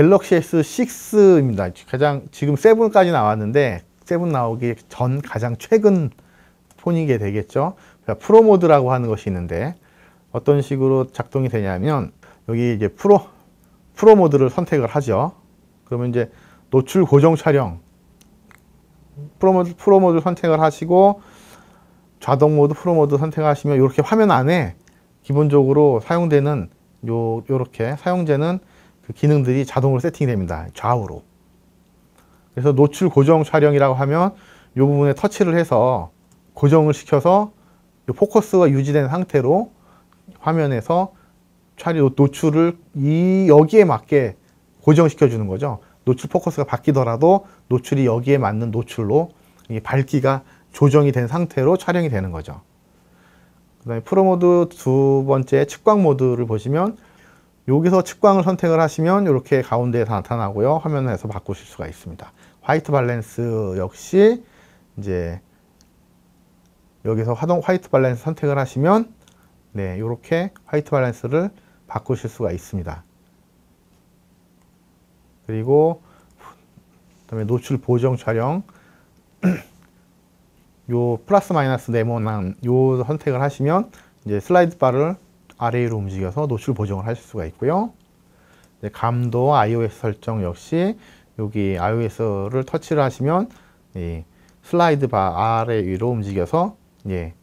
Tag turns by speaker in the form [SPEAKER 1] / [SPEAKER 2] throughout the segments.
[SPEAKER 1] 갤럭시 S6입니다. 가장 지금 7까지 나왔는데 7 나오기 전 가장 최근 폰이게 되겠죠. 프로 모드라고 하는 것이 있는데 어떤 식으로 작동이 되냐면 여기 이제 프로 프로 모드를 선택을 하죠. 그러면 이제 노출 고정 촬영 프로 모드 프로 모드 선택을 하시고 자동 모드 프로 모드 선택하시면 이렇게 화면 안에 기본적으로 사용되는 요 요렇게 사용되는 그 기능들이 자동으로 세팅됩니다. 이 좌우로. 그래서 노출 고정 촬영이라고 하면 이 부분에 터치를 해서 고정을 시켜서 포커스가 유지된 상태로 화면에서 촬영 노출을 이 여기에 맞게 고정시켜 주는 거죠. 노출 포커스가 바뀌더라도 노출이 여기에 맞는 노출로 밝기가 조정이 된 상태로 촬영이 되는 거죠. 그 다음에 프로모드 두 번째 측광 모드를 보시면 여기서 측광을 선택을 하시면 이렇게 가운데에서 나타나고요. 화면에서 바꾸실 수가 있습니다. 화이트 밸런스 역시 이제 여기서 화동 화이트 밸런스 선택을 하시면 네, 이렇게 화이트 밸런스를 바꾸실 수가 있습니다. 그리고 그다음에 노출 보정 촬영 요 플러스 마이너스 네모난 요 선택을 하시면 이제 슬라이드 바를 아래로 움직여서 노출 보정을 하실 수가 있고요. 감도 iOS 설정 역시 여기 iOS를 터치를 하시면 예, 슬라이드 바 아래 위로 움직여서 예,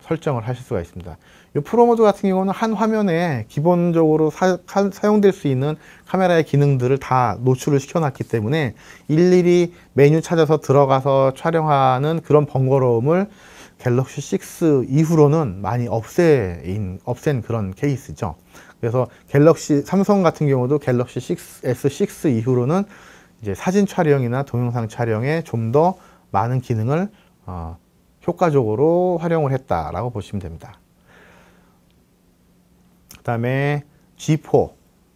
[SPEAKER 1] 설정을 하실 수가 있습니다. 이 프로모드 같은 경우는 한 화면에 기본적으로 사, 용될수 있는 카메라의 기능들을 다 노출을 시켜놨기 때문에 일일이 메뉴 찾아서 들어가서 촬영하는 그런 번거로움을 갤럭시 6 이후로는 많이 없애 없앤 그런 케이스죠. 그래서 갤럭시 삼성 같은 경우도 갤럭시 6, S6 이후로는 이제 사진 촬영이나 동영상 촬영에 좀 더 많은 기능을 어, 효과적으로 활용을 했다라고 보시면 됩니다. 그 다음에 G4,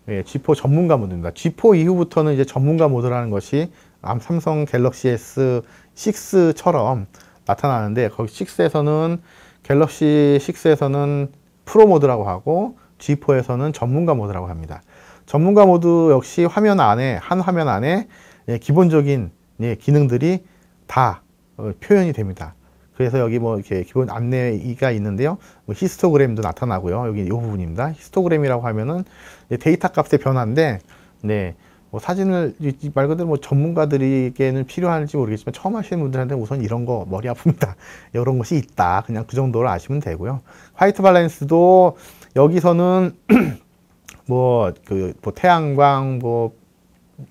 [SPEAKER 1] 예, G4 전문가 모드입니다. G4 이후부터는 이제 전문가 모드라는 것이 삼성 갤럭시 S6처럼 나타나는데 거기 6에서는 갤럭시 6에서는 프로 모드라고 하고 G4에서는 전문가 모드라고 합니다. 전문가 모드 역시 화면 안에 한 화면 안에 예, 기본적인 예, 기능들이 다 어, 표현이 됩니다. 그래서 여기 뭐 이렇게 기본 안내가 있는데요. 뭐 히스토그램도 나타나고요. 여기 이 부분입니다. 히스토그램이라고 하면은 예, 데이터 값의 변화인데, 네, 뭐 사진을 말 그대로 뭐 전문가들에게는 필요할지 모르겠지만 처음 하시는 분들한테 우선 이런 거 머리 아픕니다. 이런 것이 있다. 그냥 그 정도로 아시면 되고요. 화이트 밸런스도 여기서는 뭐그뭐 그 뭐 태양광 뭐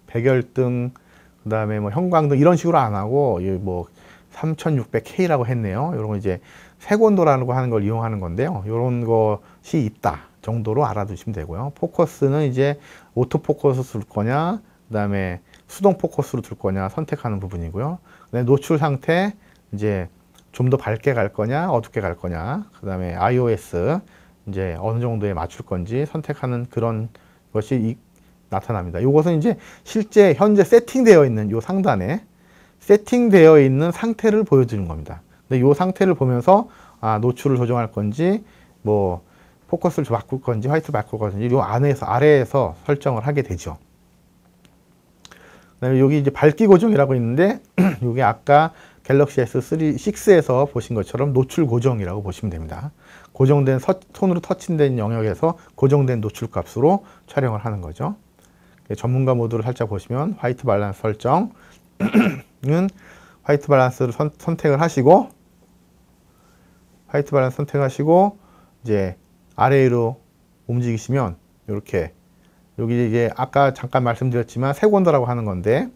[SPEAKER 1] 백열등 그다음에 뭐 형광등 이런 식으로 안 하고 뭐 3600K라고 했네요. 이런 거 이제 색온도라고 하는 걸 이용하는 건데요. 이런 것이 있다 정도로 알아두시면 되고요. 포커스는 이제 오토포커스 둘 거냐, 그 다음에 수동 포커스로 둘 거냐 선택하는 부분이고요. 그다음에 노출 상태, 이제 좀 더 밝게 갈 거냐, 어둡게 갈 거냐, 그 다음에 iOS, 이제 어느 정도에 맞출 건지 선택하는 그런 것이 이, 나타납니다. 이것은 이제 실제 현재 세팅되어 있는 이 상단에 세팅되어 있는 상태를 보여주는 겁니다. 근데 이 상태를 보면서 아, 노출을 조정할 건지, 뭐 포커스를 바꿀 건지 화이트 바꿀 건지 이 안에서 아래에서 설정을 하게 되죠. 그다음에 여기 이제 밝기 고정이라고 있는데 이게 아까 갤럭시 S3 6에서 보신 것처럼 노출 고정이라고 보시면 됩니다. 고정된 서, 손으로 터치된 영역에서 고정된 노출 값으로 촬영을 하는 거죠. 예, 전문가 모드를 살짝 보시면 화이트 밸런스 설정은 화이트 밸런스를 선, 택을 하시고 화이트 밸런스 선택하시고 이제 아래로 움직이시면 이렇게 여기 이제 아까 잠깐 말씀드렸지만 색권더라고 하는 건데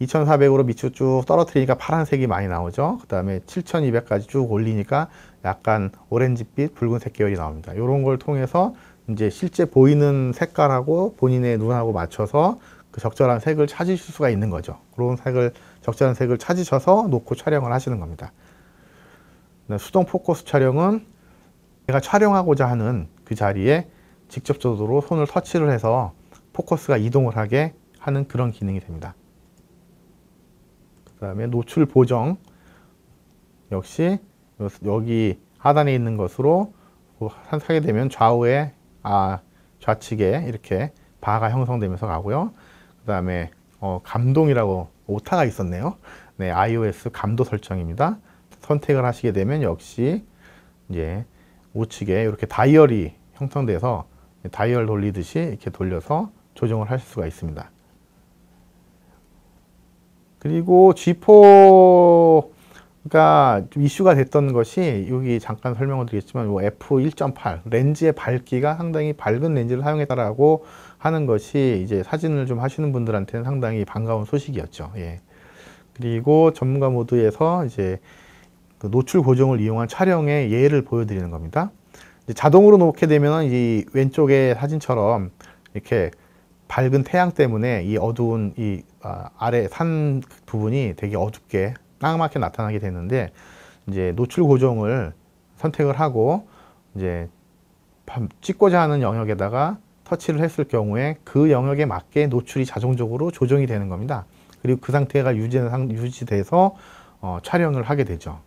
[SPEAKER 1] 2400으로 밑으로 쭉 떨어뜨리니까 파란색이 많이 나오죠 그 다음에 7200까지 쭉 올리니까 약간 오렌지빛 붉은색 계열이 나옵니다 이런 걸 통해서 이제 실제 보이는 색깔하고 본인의 눈하고 맞춰서 그 적절한 색을 찾으실 수가 있는 거죠 그런 색을 적절한 색을 찾으셔서 놓고 촬영을 하시는 겁니다 수동 포커스 촬영은 제가 촬영하고자 하는 그 자리에 직접적으로 손을 터치를 해서 포커스가 이동을 하게 하는 그런 기능이 됩니다. 그 다음에 노출 보정 역시 여기 하단에 있는 것으로 하게 뭐 되면 좌우에 아 좌측에 이렇게 바가 형성되면서 가고요. 그 다음에 어, 감동이라고 오타가 있었네요. 네, iOS 감도 설정입니다. 선택을 하시게 되면 역시 이제 우측에 이렇게 다이얼이 형성돼서 다이얼 돌리듯이 이렇게 돌려서 조정을 할 수가 있습니다. 그리고 G4가 그러니까 이슈가 됐던 것이 여기 잠깐 설명을 드리겠지만 f1.8 렌즈의 밝기가 상당히 밝은 렌즈를 사용했다라고 하는 것이 이제 사진을 좀 하시는 분들한테는 상당히 반가운 소식이었죠. 예. 그리고 전문가 모드에서 이제 그 노출 고정을 이용한 촬영의 예를 보여드리는 겁니다. 자동으로 놓게 되면 이 왼쪽의 사진처럼 이렇게 밝은 태양 때문에 이 어두운 이 아, 아래 산 부분이 되게 어둡게 낭맣게 나타나게 되는데 이제 노출 고정을 선택을 하고 이제 찍고자 하는 영역에다가 터치를 했을 경우에 그 영역에 맞게 노출이 자동적으로 조정이 되는 겁니다. 그리고 그 상태가 유지돼서 어, 촬영을 하게 되죠.